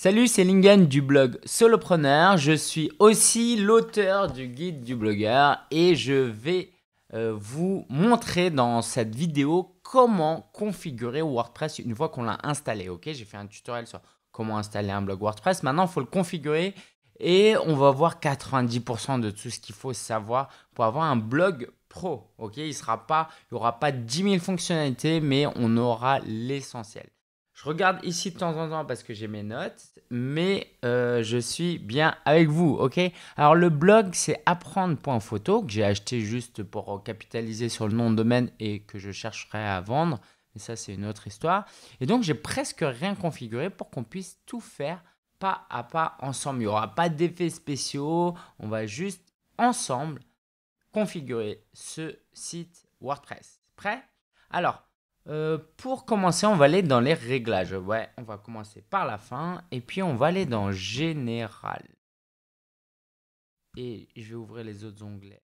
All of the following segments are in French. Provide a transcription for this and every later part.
Salut, c'est Lingen du blog Solopreneur. Je suis aussi l'auteur du guide du blogueur et je vais euh, vous montrer dans cette vidéo comment configurer WordPress une fois qu'on l'a installé. Ok, j'ai fait un tutoriel sur comment installer un blog WordPress. Maintenant, il faut le configurer et on va voir 90% de tout ce qu'il faut savoir pour avoir un blog pro. Ok, il sera pas, il n'y aura pas 10 000 fonctionnalités, mais on aura l'essentiel. Je regarde ici de temps en temps parce que j'ai mes notes, mais euh, je suis bien avec vous, ok Alors le blog, c'est apprendre.photo que j'ai acheté juste pour capitaliser sur le nom de domaine et que je chercherai à vendre. Mais ça, c'est une autre histoire. Et donc, j'ai presque rien configuré pour qu'on puisse tout faire pas à pas ensemble. Il n'y aura pas d'effets spéciaux. On va juste ensemble configurer ce site WordPress. Prêt Alors, euh, pour commencer, on va aller dans les réglages. Ouais, on va commencer par la fin et puis on va aller dans général. Et je vais ouvrir les autres onglets.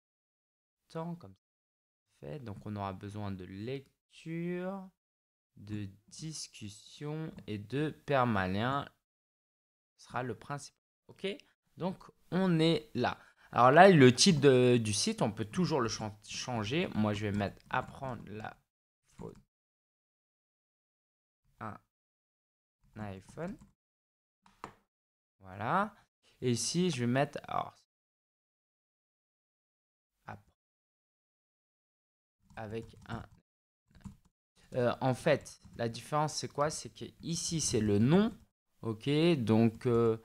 Tant comme fait. Donc on aura besoin de lecture, de discussion et de permalien. Ce sera le principe. Ok Donc on est là. Alors là, le titre du site, on peut toujours le changer. Moi, je vais mettre apprendre la iPhone. Voilà. Et ici, je vais mettre... avec un... Euh, en fait, la différence, c'est quoi C'est que ici, c'est le nom. OK Donc, euh,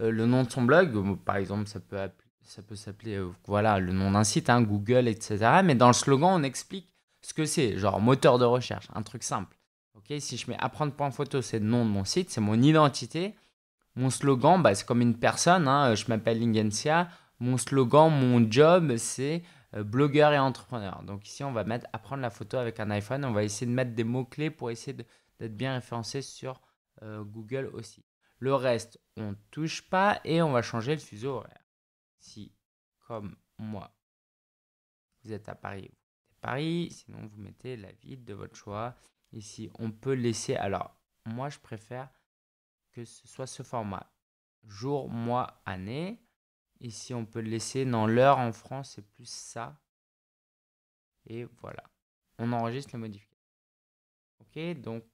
euh, le nom de son blog, par exemple, ça peut, ça peut s'appeler voilà, le nom d'un site, hein, Google, etc. Mais dans le slogan, on explique ce que c'est. Genre, moteur de recherche, un truc simple si je mets apprendre.photo, c'est le nom de mon site, c'est mon identité. Mon slogan, bah, c'est comme une personne, hein, je m'appelle Lingencia, Mon slogan, mon job, c'est euh, blogueur et entrepreneur. Donc ici, on va mettre apprendre la photo avec un iPhone. On va essayer de mettre des mots-clés pour essayer d'être bien référencé sur euh, Google aussi. Le reste, on ne touche pas et on va changer le fuseau horaire. Si, comme moi, vous êtes à Paris, vous êtes à Paris. Sinon, vous mettez la ville de votre choix ici. On peut laisser, alors moi je préfère que ce soit ce format. Jour, mois, année. Ici on peut le laisser, dans l'heure en France c'est plus ça. Et voilà, on enregistre les modifications. Ok, donc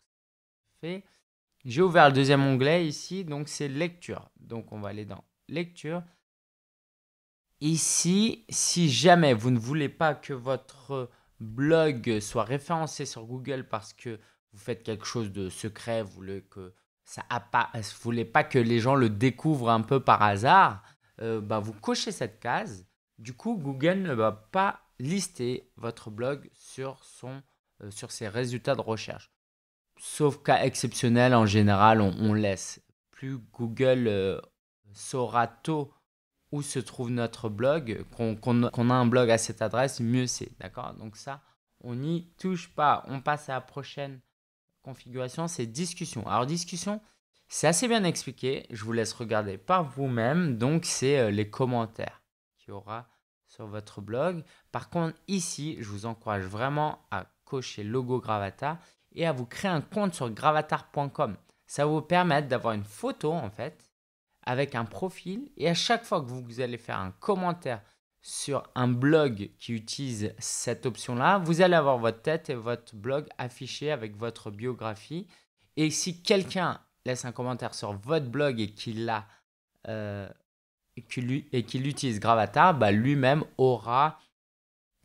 fait. J'ai ouvert le deuxième onglet ici, donc c'est lecture. Donc on va aller dans lecture. Ici, si jamais vous ne voulez pas que votre blog soit référencé sur Google parce que vous faites quelque chose de secret, vous voulez que ça pas, vous voulez pas que les gens le découvrent un peu par hasard, euh, bah vous cochez cette case. Du coup, Google ne va pas lister votre blog sur, son, euh, sur ses résultats de recherche. Sauf cas exceptionnel, en général, on, laisse. Plus Google sorato euh, saura tôt où se trouve notre blog, qu'on a un blog à cette adresse, mieux c'est. D'accord Donc ça, on n'y touche pas. On passe à la prochaine configuration, c'est discussion. Alors discussion, c'est assez bien expliqué. Je vous laisse regarder par vous-même. Donc c'est euh, les commentaires qu'il y aura sur votre blog. Par contre, ici, je vous encourage vraiment à cocher logo gravata et à vous créer un compte sur gravatar.com. Ça va vous permettre d'avoir une photo en fait avec un profil. Et à chaque fois que vous allez faire un commentaire sur un blog qui utilise cette option-là, vous allez avoir votre tête et votre blog affiché avec votre biographie. Et si quelqu'un laisse un commentaire sur votre blog et qu'il l'a euh, et qu'il utilise Gravatar, bah, lui-même aura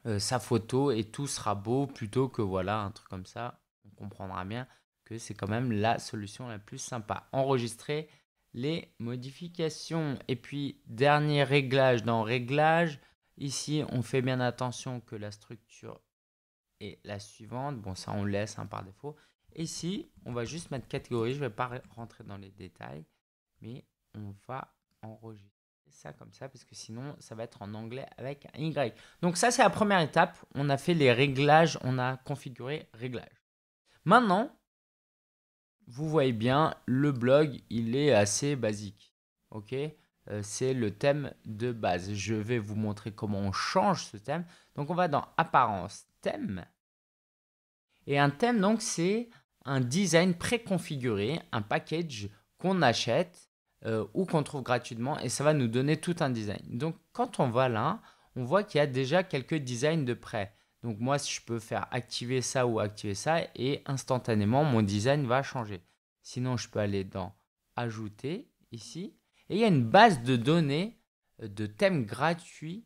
euh, sa photo et tout sera beau plutôt que voilà un truc comme ça. On comprendra bien que c'est quand même la solution la plus sympa. Enregistrer les modifications. Et puis, dernier réglage dans réglage. Ici, on fait bien attention que la structure est la suivante. Bon, ça, on laisse hein, par défaut. Ici, on va juste mettre catégorie. Je ne vais pas rentrer dans les détails, mais on va enregistrer ça comme ça parce que sinon ça va être en anglais avec un Y. Donc ça c'est la première étape, on a fait les réglages, on a configuré réglages. Maintenant, vous voyez bien, le blog, il est assez basique. Ok euh, C'est le thème de base. Je vais vous montrer comment on change ce thème. Donc, on va dans Apparence, thème. Et un thème, donc, c'est un design préconfiguré, un package qu'on achète euh, ou qu'on trouve gratuitement et ça va nous donner tout un design. Donc, quand on va là, on voit qu'il y a déjà quelques designs de près. Donc moi, si je peux faire activer ça ou activer ça, et instantanément, mon design va changer. Sinon, je peux aller dans Ajouter, ici. Et il y a une base de données euh, de thèmes gratuits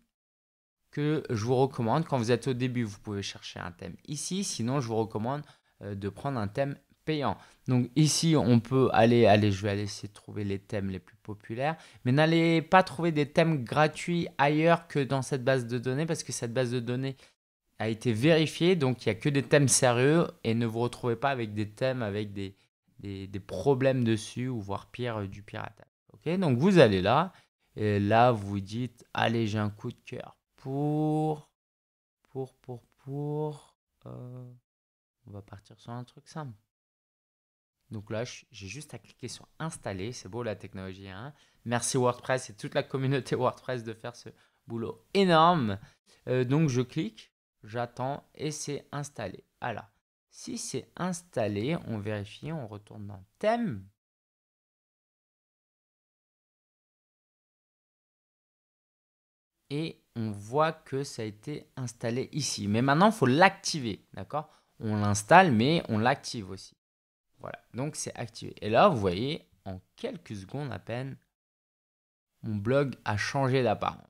que je vous recommande. Quand vous êtes au début, vous pouvez chercher un thème ici. Sinon, je vous recommande euh, de prendre un thème payant. Donc ici, on peut aller, allez, je vais aller essayer de trouver les thèmes les plus populaires, mais n'allez pas trouver des thèmes gratuits ailleurs que dans cette base de données parce que cette base de données, a été vérifié, donc il n'y a que des thèmes sérieux et ne vous retrouvez pas avec des thèmes avec des, des, problèmes dessus ou voire pire euh, du piratage. Okay donc vous allez là et là vous dites allez j'ai un coup de cœur pour pour pour pour euh, on va partir sur un truc simple. Donc là, j'ai juste à cliquer sur installer. C'est beau la technologie. Hein Merci WordPress et toute la communauté WordPress de faire ce boulot énorme. Euh, donc je clique j'attends et c'est installé. Alors, si c'est installé, on vérifie, on retourne dans thème. Et on voit que ça a été installé ici. Mais maintenant, il faut l'activer, d'accord On l'installe, mais on l'active aussi. Voilà, donc c'est activé. Et là, vous voyez, en quelques secondes à peine, mon blog a changé d'apparence.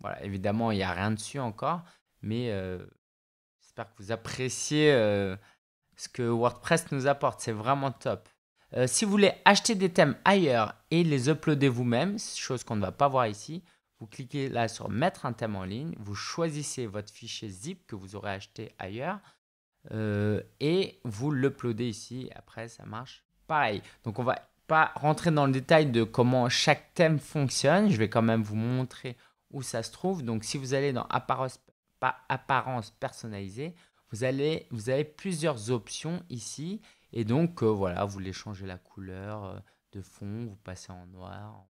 Voilà, évidemment, il n'y a rien dessus encore, mais j'espère que vous appréciez ce que WordPress nous apporte. C'est vraiment top. si vous voulez acheter des thèmes ailleurs et les uploader vous-même, chose qu'on ne va pas voir ici, vous cliquez là sur mettre un thème en ligne, vous choisissez votre fichier zip que vous aurez acheté ailleurs et vous l'uploadez ici. Après, ça marche pareil. Donc, on va pas rentrer dans le détail de comment chaque thème fonctionne. Je vais quand même vous montrer où ça se trouve. Donc, si vous allez dans Apparos par apparence personnalisée, vous, allez, vous avez plusieurs options ici. Et donc, euh, voilà, vous voulez changer la couleur euh, de fond, vous passez en noir.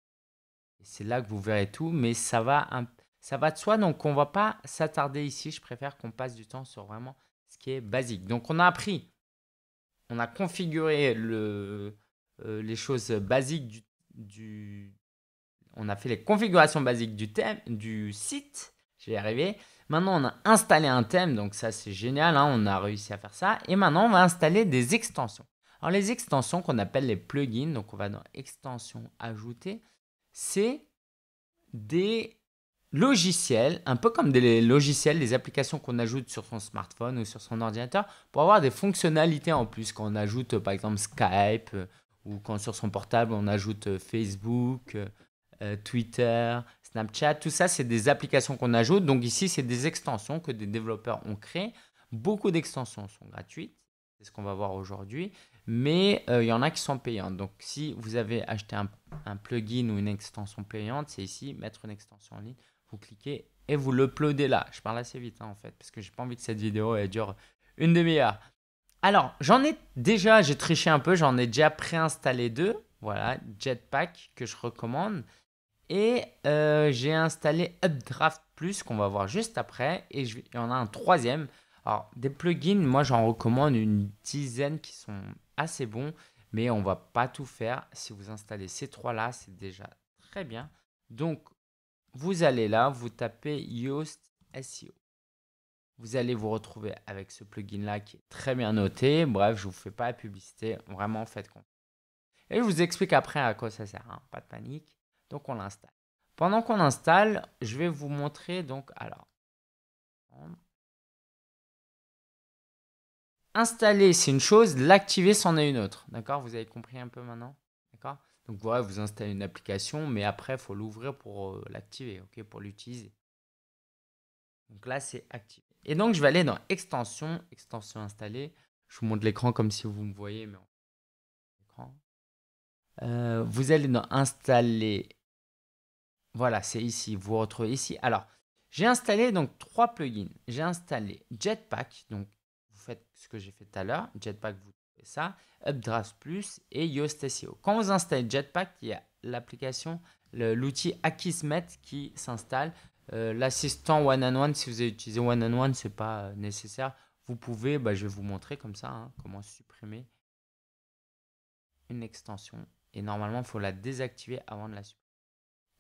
C'est là que vous verrez tout, mais ça va, ça va de soi. Donc, on va pas s'attarder ici. Je préfère qu'on passe du temps sur vraiment ce qui est basique. Donc, on a appris, on a configuré le, euh, les choses basiques du, On a fait les configurations basiques du, thème, du site. j'ai arrivé. Maintenant, on a installé un thème, donc ça c'est génial, hein, on a réussi à faire ça. Et maintenant, on va installer des extensions. Alors les extensions qu'on appelle les plugins, donc on va dans extensions ajouter, c'est des logiciels, un peu comme des logiciels, des applications qu'on ajoute sur son smartphone ou sur son ordinateur pour avoir des fonctionnalités en plus. Quand on ajoute par exemple Skype euh, ou quand sur son portable on ajoute euh, Facebook, euh, Twitter, Snapchat, tout ça, c'est des applications qu'on ajoute. Donc ici, c'est des extensions que des développeurs ont créées. Beaucoup d'extensions sont gratuites, c'est ce qu'on va voir aujourd'hui, mais euh, il y en a qui sont payantes. Donc si vous avez acheté un, plugin ou une extension payante, c'est ici, mettre une extension en ligne, vous cliquez et vous l'uploadez là. Je parle assez vite hein, en fait, parce que j'ai pas envie que cette vidéo elle dure une demi-heure. Alors, j'en ai déjà, j'ai triché un peu, j'en ai déjà préinstallé deux. Voilà, Jetpack que je recommande. Et euh, j'ai installé Updraft Plus qu'on va voir juste après. Et il y en a un troisième. Alors, des plugins, moi j'en recommande une dizaine qui sont assez bons. Mais on ne va pas tout faire. Si vous installez ces trois-là, c'est déjà très bien. Donc, vous allez là, vous tapez Yoast SEO. Vous allez vous retrouver avec ce plugin-là qui est très bien noté. Bref, je ne vous fais pas la publicité. Vraiment, faites compte. Et je vous explique après à quoi ça sert. Hein. Pas de panique. Donc on l'installe. Pendant qu'on installe, je vais vous montrer donc alors installer c'est une chose, l'activer c'en est une autre. D'accord Vous avez compris un peu maintenant D'accord Donc voilà, vous installez une application, mais après il faut l'ouvrir pour euh, l'activer, ok, pour l'utiliser. Donc là c'est activé. Et donc je vais aller dans extension, extension installée. Je vous montre l'écran comme si vous me voyez, mais euh, vous allez dans installer voilà, c'est ici, vous, retrouvez ici. Alors, j'ai installé donc trois plugins. J'ai installé Jetpack, donc vous faites ce que j'ai fait tout à l'heure. Jetpack, vous faites ça. Updraft Plus et Yoast e Quand vous installez Jetpack, il y a l'application, l'outil Akismet qui s'installe. Euh, l'assistant one-on-one, si vous avez utilisé one-on-one, ce n'est pas euh, nécessaire. Vous pouvez, bah, je vais vous montrer comme ça, hein, comment supprimer une extension. Et normalement, il faut la désactiver avant de la supprimer.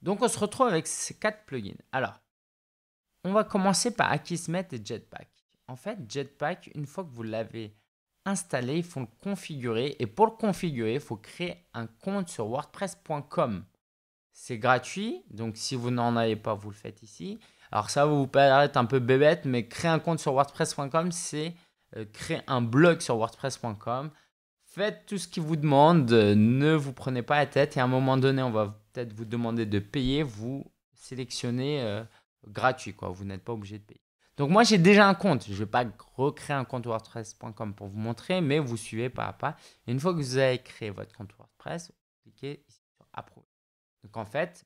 Donc on se retrouve avec ces quatre plugins. Alors, on va commencer par Akismet et Jetpack. En fait, Jetpack, une fois que vous l'avez installé, il faut le configurer. Et pour le configurer, il faut créer un compte sur wordpress.com. C'est gratuit, donc si vous n'en avez pas, vous le faites ici. Alors ça, vous paraître un peu bébête, mais créer un compte sur wordpress.com, c'est euh, créer un blog sur wordpress.com faites tout ce qu'ils vous demande, ne vous prenez pas la tête et à un moment donné, on va peut-être vous demander de payer, vous sélectionnez euh, gratuit, quoi. vous n'êtes pas obligé de payer. Donc moi j'ai déjà un compte, je ne vais pas recréer un compte WordPress.com pour vous montrer, mais vous suivez pas à pas. une fois que vous avez créé votre compte WordPress, cliquez ici sur Approuver. Donc en fait,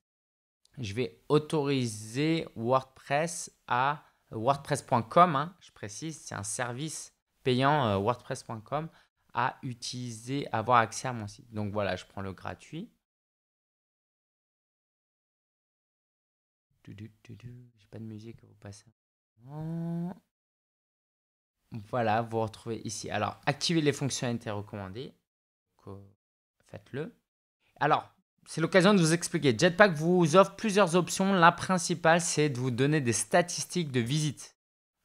je vais autoriser WordPress à WordPress.com, hein, je précise, c'est un service payant euh, WordPress.com à utiliser, avoir accès à mon site. Donc voilà, je prends le gratuit. J'ai pas de musique vous Voilà, vous retrouvez ici. Alors, activez les fonctionnalités recommandées. Euh, faites-le. Alors, c'est l'occasion de vous expliquer. Jetpack vous offre plusieurs options. La principale, c'est de vous donner des statistiques de visites.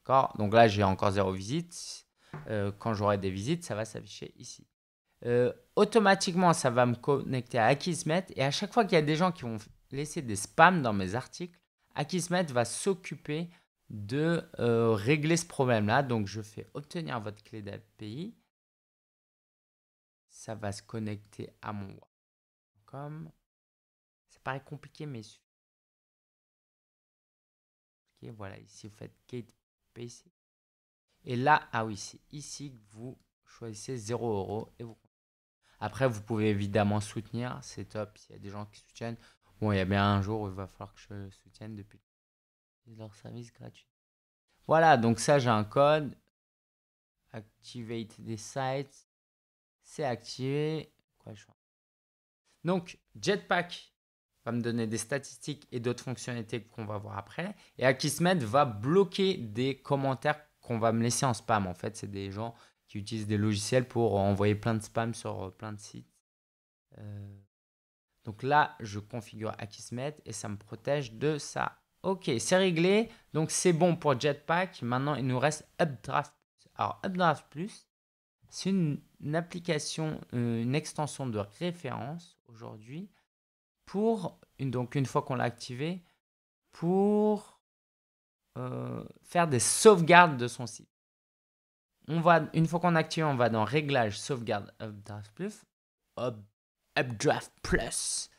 D'accord Donc là, j'ai encore zéro visite. Euh, quand j'aurai des visites, ça va s'afficher ici. Euh, automatiquement, ça va me connecter à Akismet et à chaque fois qu'il y a des gens qui vont laisser des spams dans mes articles, Akismet va s'occuper de euh, régler ce problème-là. Donc, je fais obtenir votre clé d'API. Ça va se connecter à mon comme ça paraît compliqué, mais ok, voilà. Ici, vous faites gate PC ». Et là, ah oui, c'est ici que vous choisissez 0 euros et vous. Après, vous pouvez évidemment soutenir, c'est top. S'il y a des gens qui soutiennent, bon, il y a bien un jour où il va falloir que je soutienne depuis leur service gratuit. Voilà, donc ça, j'ai un code. Activate des sites. C'est activé. Quoi, Donc, Jetpack va me donner des statistiques et d'autres fonctionnalités qu'on va voir après. Et Akismet va bloquer des commentaires qu'on va me laisser en spam. En fait, c'est des gens qui utilisent des logiciels pour euh, envoyer plein de spam sur euh, plein de sites. Euh, donc là, je configure Akismet et ça me protège de ça. Ok, c'est réglé. Donc c'est bon pour Jetpack. Maintenant, il nous reste Updraft Alors, Updraft Plus, c'est une, application, une extension de référence aujourd'hui pour, donc une fois qu'on l'a activé pour euh, faire des sauvegardes de son site. On va, une fois qu'on active, on va dans Réglages, Sauvegarde, Updraft Plus. updraft Plus.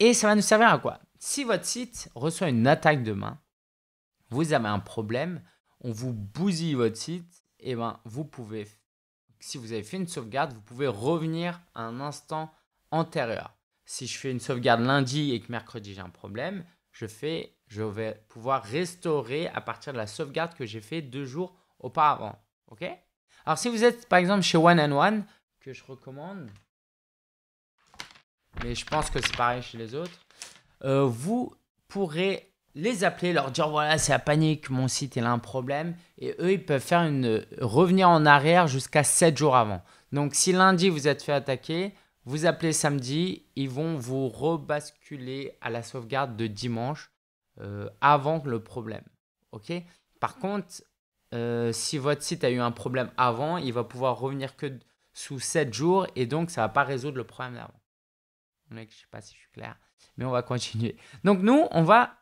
Et ça va nous servir à quoi Si votre site reçoit une attaque demain, vous avez un problème, on vous bousille votre site, et ben vous pouvez, si vous avez fait une sauvegarde, vous pouvez revenir à un instant antérieur. Si je fais une sauvegarde lundi et que mercredi j'ai un problème, je fais je vais pouvoir restaurer à partir de la sauvegarde que j'ai fait deux jours auparavant. OK Alors, si vous êtes par exemple chez One and One, que je recommande, mais je pense que c'est pareil chez les autres, euh, vous pourrez les appeler, leur dire voilà, c'est la panique, mon site il a un problème, et eux ils peuvent faire une revenir en arrière jusqu'à 7 jours avant. Donc, si lundi vous êtes fait attaquer, vous appelez samedi, ils vont vous rebasculer à la sauvegarde de dimanche euh, avant le problème. ok Par contre, euh, si votre site a eu un problème avant, il va pouvoir revenir que sous 7 jours et donc ça ne va pas résoudre le problème d'avant. Je ne sais pas si je suis clair, mais on va continuer. Donc nous, on va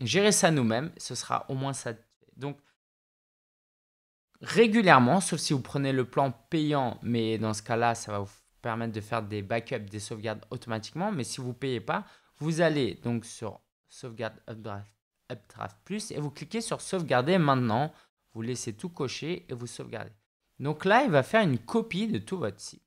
gérer ça nous-mêmes, ce sera au moins ça. Donc régulièrement, sauf si vous prenez le plan payant, mais dans ce cas-là, ça va vous permettre de faire des backups, des sauvegardes automatiquement, mais si vous ne payez pas, vous allez donc sur sauvegarde updraft, updraft plus et vous cliquez sur sauvegarder maintenant. Vous laissez tout cocher et vous sauvegardez. Donc là, il va faire une copie de tout votre site.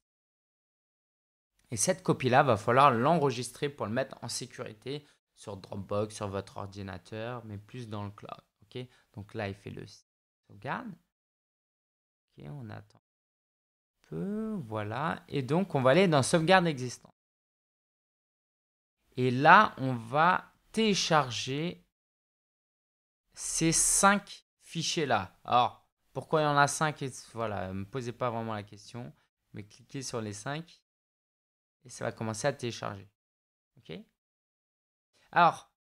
Et cette copie-là, va falloir l'enregistrer pour le mettre en sécurité sur Dropbox, sur votre ordinateur, mais plus dans le cloud. ok Donc là, il fait le sauvegarde. Ok, on attend peu. Voilà. Et donc, on va aller dans sauvegarde existant. Et là, on va télécharger ces cinq fichiers-là. Alors, pourquoi il y en a cinq Voilà, ne me posez pas vraiment la question, mais cliquez sur les cinq et ça va commencer à télécharger. OK Alors,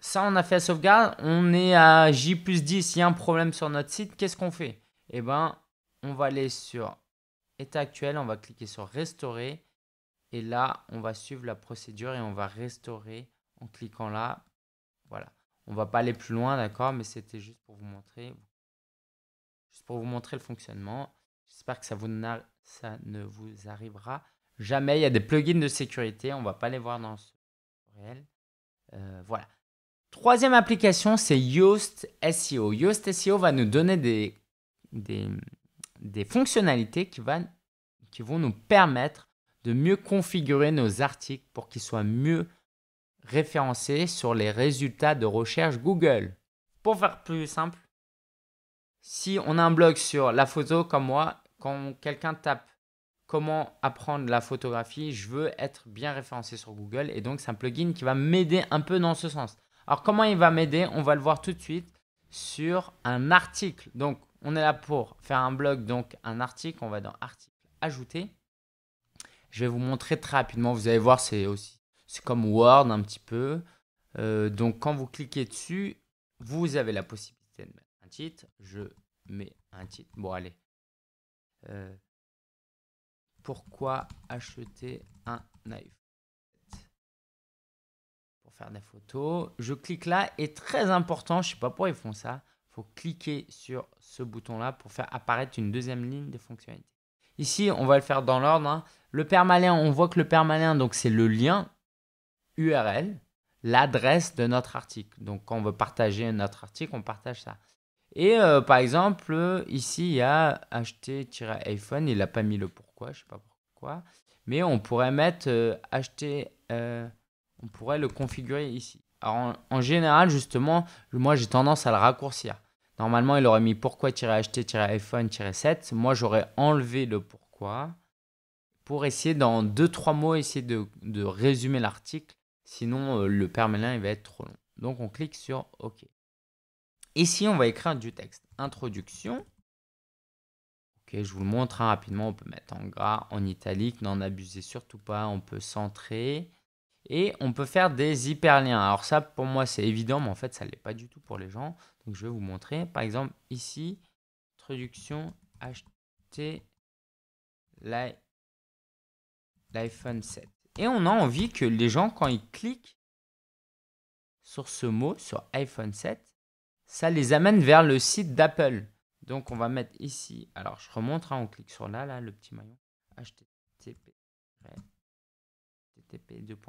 ça, on a fait la sauvegarde. On est à J plus 10. Il y a un problème sur notre site. Qu'est-ce qu'on fait Eh bien on va aller sur état actuel. On va cliquer sur restaurer. Et là, on va suivre la procédure et on va restaurer en cliquant là. Voilà. On va pas aller plus loin, d'accord, mais c'était juste pour vous montrer juste pour vous montrer le fonctionnement. J'espère que ça, vous ça ne vous arrivera jamais. Il y a des plugins de sécurité, on va pas les voir dans ce réel. Euh, voilà. Troisième application, c'est Yoast SEO. Yoast SEO va nous donner des, des, des fonctionnalités qui, vont qui vont nous permettre de mieux configurer nos articles pour qu'ils soient mieux référencé sur les résultats de recherche Google. Pour faire plus simple, si on a un blog sur la photo comme moi, quand quelqu'un tape comment apprendre la photographie, je veux être bien référencé sur Google et donc c'est un plugin qui va m'aider un peu dans ce sens. Alors comment il va m'aider On va le voir tout de suite sur un article. Donc on est là pour faire un blog, donc un article, on va dans article ajouter. Je vais vous montrer très rapidement, vous allez voir, c'est aussi c'est comme Word un petit peu. Euh, donc quand vous cliquez dessus, vous avez la possibilité de mettre un titre. Je mets un titre. Bon, allez. Euh, pourquoi acheter un knife Pour faire des photos. Je clique là et très important, je ne sais pas pourquoi ils font ça, faut cliquer sur ce bouton-là pour faire apparaître une deuxième ligne de fonctionnalités. Ici, on va le faire dans l'ordre. Hein. Le permanent. on voit que le permalien, donc c'est le lien URL, l'adresse de notre article. Donc, quand on veut partager notre article, on partage ça. Et euh, par exemple, ici, il y a acheter-iPhone. Il n'a pas mis le pourquoi, je ne sais pas pourquoi. Mais on pourrait mettre euh, acheter, euh, on pourrait le configurer ici. Alors, en, général, justement, moi, j'ai tendance à le raccourcir. Normalement, il aurait mis pourquoi-acheter-iPhone-7. Moi, j'aurais enlevé le pourquoi pour essayer, dans deux, trois mots, essayer de résumer l'article Sinon, euh, le permélien, il va être trop long. Donc, on clique sur OK. Ici, on va écrire du texte. Introduction. OK, je vous le montre hein, rapidement. On peut mettre en gras, en italique. N'en abusez surtout pas. On peut centrer. Et on peut faire des hyperliens. Alors ça, pour moi, c'est évident, mais en fait, ça ne l'est pas du tout pour les gens. Donc, je vais vous montrer. Par exemple, ici, introduction, acheter l'iPhone 7. Et on a envie que les gens, quand ils cliquent sur ce mot, sur iPhone 7, ça les amène vers le site d'Apple. Donc on va mettre ici, alors je remonte, hein, on clique sur là, là, le petit maillon, http, http,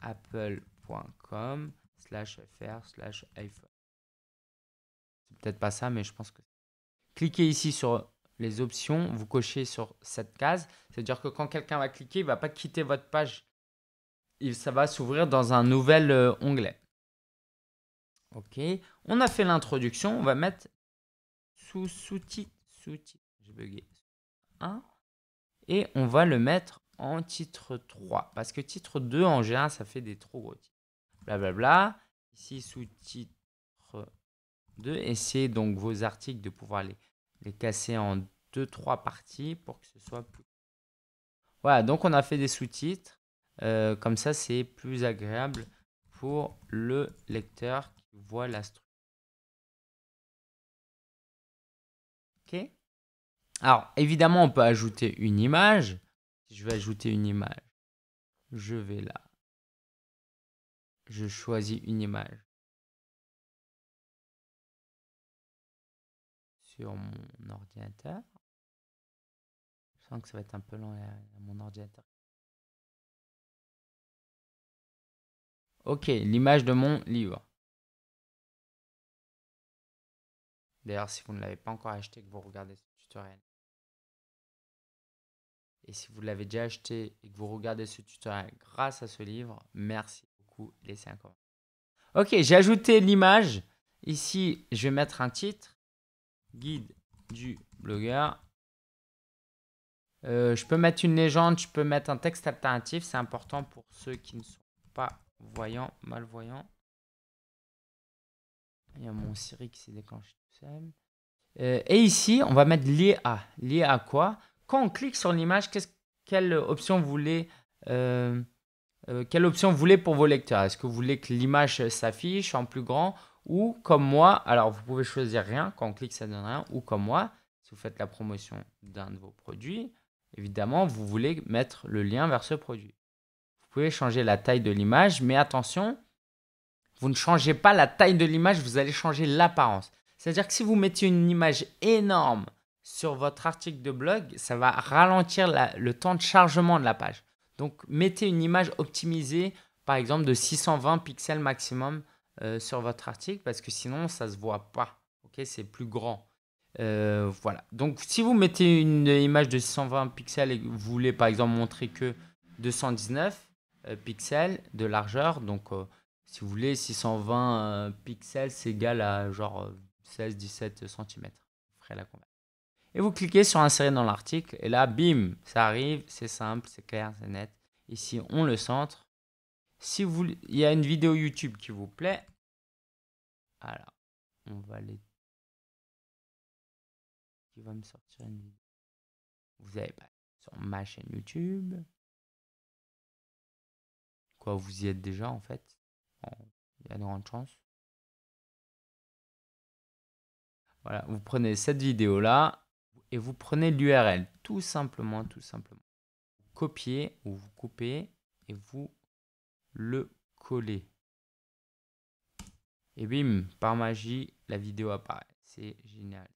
apple.com, slash fr, slash iPhone. C'est peut-être pas ça, mais je pense que... Cliquez ici sur les options, vous cochez sur cette case. C'est-à-dire que quand quelqu'un va cliquer, il ne va pas quitter votre page. Il, ça va s'ouvrir dans un nouvel euh, onglet. Ok, on a fait l'introduction. On va mettre sous sous-titre, 1 et on va le mettre en titre 3 parce que titre 2 en général, ça fait des trop gros titres. Blablabla. Bla, bla. Ici sous titre 2, essayez donc vos articles de pouvoir aller les casser en deux, trois parties pour que ce soit plus. Voilà, donc on a fait des sous-titres. Euh, comme ça, c'est plus agréable pour le lecteur qui voit la structure. Ok Alors, évidemment, on peut ajouter une image. si Je vais ajouter une image. Je vais là. Je choisis une image. mon ordinateur. Je sens que ça va être un peu long euh, mon ordinateur. Ok, l'image de mon livre. D'ailleurs, si vous ne l'avez pas encore acheté, que vous regardez ce tutoriel. Et si vous l'avez déjà acheté et que vous regardez ce tutoriel grâce à ce livre, merci beaucoup. Laissez un commentaire. Ok, j'ai ajouté l'image. Ici, je vais mettre un titre guide du blogueur. Euh, je peux mettre une légende, je peux mettre un texte alternatif. C'est important pour ceux qui ne sont pas voyants, malvoyants. Il y a mon Siri qui s'est déclenché tout seul. Euh, et ici, on va mettre lié à. Lié à quoi Quand on clique sur l'image, quelle option voulez euh, quelle option vous voulez pour vos lecteurs Est-ce que vous voulez que l'image s'affiche en plus grand ou comme moi, alors vous pouvez choisir rien, quand on clique ça donne rien, ou comme moi, si vous faites la promotion d'un de vos produits, évidemment vous voulez mettre le lien vers ce produit. Vous pouvez changer la taille de l'image, mais attention, vous ne changez pas la taille de l'image, vous allez changer l'apparence. C'est-à-dire que si vous mettez une image énorme sur votre article de blog, ça va ralentir le temps de chargement de la page. Donc mettez une image optimisée, par exemple de 620 pixels maximum euh, sur votre article parce que sinon ça se voit pas. Ok, c'est plus grand. Euh, voilà. Donc si vous mettez une image de 620 pixels et vous voulez par exemple montrer que 219 euh, pixels de largeur, donc si vous voulez 620 pixels c'est égal à genre 16-17 cm. la conversion. Et vous cliquez sur insérer dans l'article et là bim, ça arrive, c'est simple, c'est clair, c'est net. Ici on le centre si vous, il y a une vidéo YouTube qui vous plaît, alors, on va aller. Qui va me sortir une vidéo. Vous n'avez pas sur ma chaîne YouTube. Quoi, vous y êtes déjà en fait Il y a de grandes chances. Voilà, vous prenez cette vidéo là et vous prenez l'URL. Tout simplement, tout simplement. Vous copiez ou vous coupez et vous le coller. Et bim, par magie, la vidéo apparaît. C'est génial.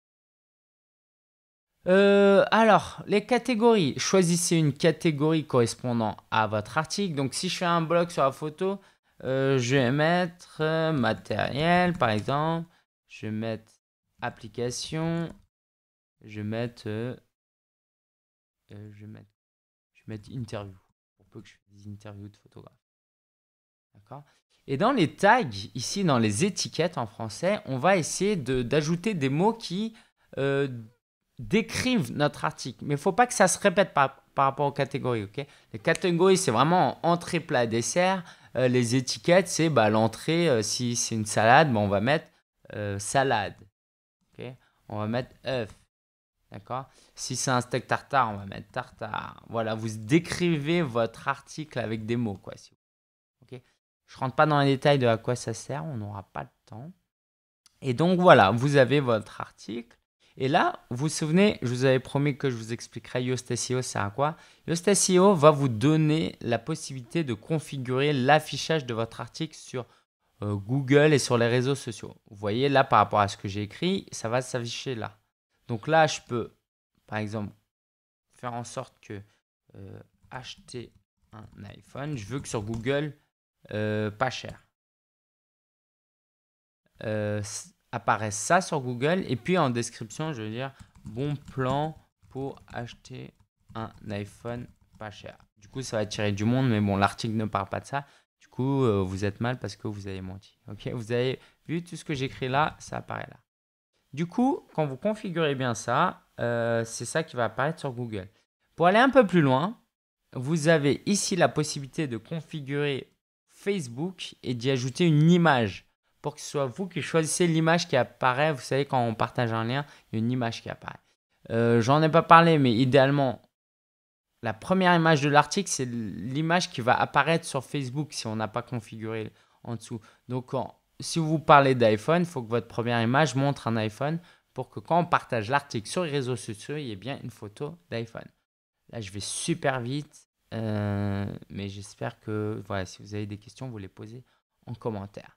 Euh, alors, les catégories. Choisissez une catégorie correspondant à votre article. Donc, si je fais un blog sur la photo, euh, je vais mettre euh, matériel, par exemple. Je vais mettre application. Je vais mettre, je vais je interview. On peut que je fasse des interviews de photographe. Et dans les tags, ici dans les étiquettes en français, on va essayer d'ajouter des mots qui euh, décrivent notre article. Mais il ne faut pas que ça se répète par, par rapport aux catégories. les catégories, c'est vraiment entrée, plat, dessert. Euh, les étiquettes, c'est bah, l'entrée, euh, si c'est une salade, bah, on va mettre salade. on va mettre œuf. D'accord Si c'est un steak tartare, on va mettre tartare. Voilà, vous décrivez votre article avec des mots, quoi, je rentre pas dans les détails de à quoi ça sert, on n'aura pas le temps. Et donc voilà, vous avez votre article. Et là, vous vous souvenez, je vous avais promis que je vous expliquerai Yoast SEO sert à quoi. Yoast SEO va vous donner la possibilité de configurer l'affichage de votre article sur euh, Google et sur les réseaux sociaux. Vous voyez là, par rapport à ce que j'ai écrit, ça va s'afficher là. Donc là, je peux, par exemple, faire en sorte que euh, acheter un iPhone, je veux que sur Google, euh, pas cher. Euh, apparaît ça sur Google. Et puis en description, je veux dire bon plan pour acheter un iPhone pas cher. Du coup, ça va attirer du monde, mais bon, l'article ne parle pas de ça. Du coup, euh, vous êtes mal parce que vous avez menti. Ok, vous avez vu tout ce que j'écris là, ça apparaît là. Du coup, quand vous configurez bien ça, c'est ça qui va apparaître sur Google. Pour aller un peu plus loin, vous avez ici la possibilité de configurer Facebook et d'y ajouter une image pour que ce soit vous qui choisissez l'image qui apparaît. Vous savez, quand on partage un lien, il y a une image qui apparaît. Euh, j'en ai pas parlé, mais idéalement, la première image de l'article, c'est l'image qui va apparaître sur Facebook si on n'a pas configuré en dessous. Donc, si vous parlez d'iPhone, il faut que votre première image montre un iPhone pour que quand on partage l'article sur les réseaux sociaux, il y ait bien une photo d'iPhone. Là, je vais super vite. Euh, mais j'espère que voilà, si vous avez des questions, vous les posez en commentaire.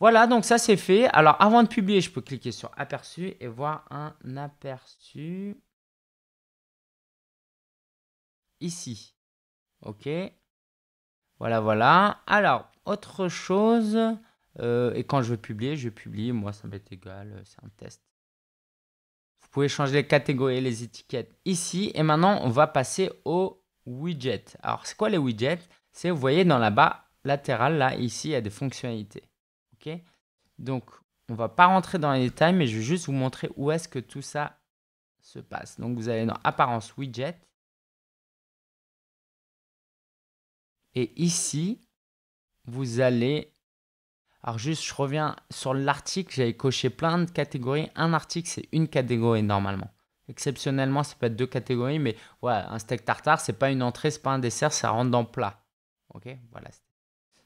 Voilà, donc ça c'est fait. Alors avant de publier, je peux cliquer sur aperçu et voir un aperçu ici. Ok. Voilà, voilà. Alors, autre chose, euh, et quand je veux publier, je publie. Moi, ça m'est égal, euh, c'est un test. Vous pouvez changer les catégories et les étiquettes ici. Et maintenant, on va passer au widgets. Alors, c'est quoi les widgets C'est, vous voyez, dans la barre latérale, là, ici, il y a des fonctionnalités. OK Donc, on va pas rentrer dans les détails, mais je vais juste vous montrer où est-ce que tout ça se passe. Donc, vous allez dans Apparence Widget. Et ici, vous allez... Alors juste, je reviens sur l'article, j'avais coché plein de catégories. Un article, c'est une catégorie normalement. Exceptionnellement, ça peut être deux catégories, mais un steak tartare, c'est pas une entrée, c'est pas un dessert, ça rentre dans plat.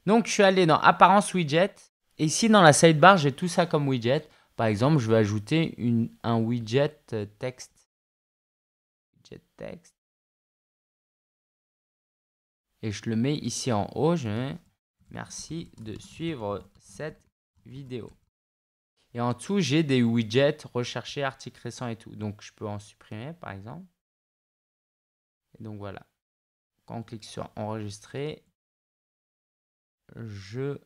Donc je suis allé dans Apparence Widget. Et ici dans la sidebar, j'ai tout ça comme widget. Par exemple, je vais ajouter un widget texte. Widget texte. Et je le mets ici en haut. Merci de suivre cette vidéo. Et en dessous, j'ai des widgets recherchés, articles récents et tout. Donc, je peux en supprimer, par exemple. Et donc, voilà. Quand on clique sur enregistrer, je,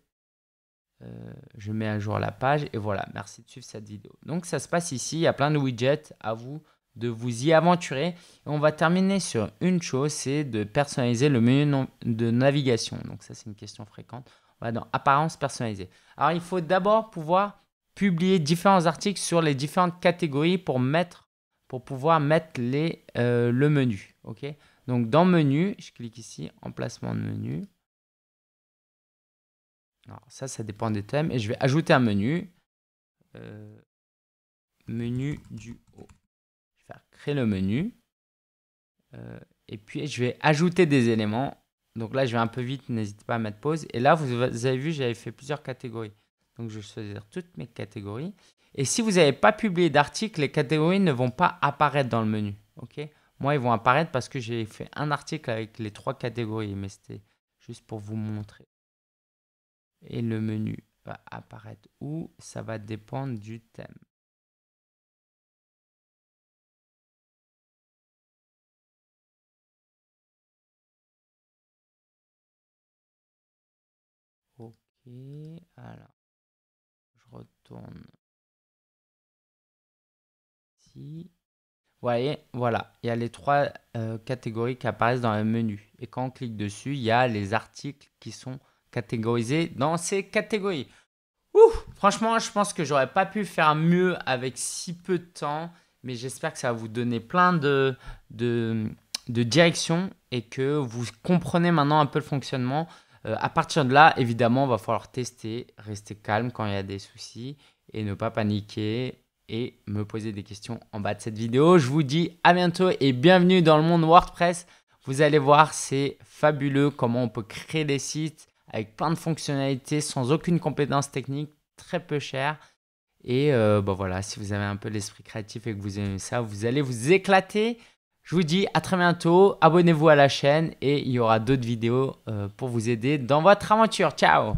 euh, je mets à jour la page. Et voilà, merci de suivre cette vidéo. Donc, ça se passe ici. Il y a plein de widgets. À vous de vous y aventurer. Et on va terminer sur une chose, c'est de personnaliser le menu de navigation. Donc ça, c'est une question fréquente. On va dans Apparence personnalisée. Alors, il faut d'abord pouvoir publier différents articles sur les différentes catégories pour mettre pour pouvoir mettre les, euh, le menu. Donc dans menu, je clique ici, emplacement de menu. Alors ça, ça dépend des thèmes. Et je vais ajouter un menu. Euh, menu du haut. Je vais faire créer le menu. Euh, et puis je vais ajouter des éléments. Donc là, je vais un peu vite, n'hésitez pas à mettre pause. Et là, vous avez vu, j'avais fait plusieurs catégories. Donc je vais choisir toutes mes catégories. Et si vous n'avez pas publié d'article, les catégories ne vont pas apparaître dans le menu. ok Moi, ils vont apparaître parce que j'ai fait un article avec les trois catégories, mais c'était juste pour vous montrer. Et le menu va apparaître où Ça va dépendre du thème. Ok, alors voyez, voilà, il y a les trois euh, catégories qui apparaissent dans le menu. Et quand on clique dessus, il y a les articles qui sont catégorisés dans ces catégories. franchement, je pense que j'aurais pas pu faire mieux avec si peu de temps, mais j'espère que ça va vous donner plein de, de, de directions et que vous comprenez maintenant un peu le fonctionnement. Euh, à partir de là, évidemment, on va falloir tester, rester calme quand il y a des soucis et ne pas paniquer et me poser des questions en bas de cette vidéo. Je vous dis à bientôt et bienvenue dans le monde WordPress. Vous allez voir, c'est fabuleux comment on peut créer des sites avec plein de fonctionnalités sans aucune compétence technique, très peu cher. Et euh, bah voilà, si vous avez un peu l'esprit créatif et que vous aimez ça, vous allez vous éclater. Je vous dis à très bientôt, abonnez-vous à la chaîne et il y aura d'autres vidéos euh, pour vous aider dans votre aventure. Ciao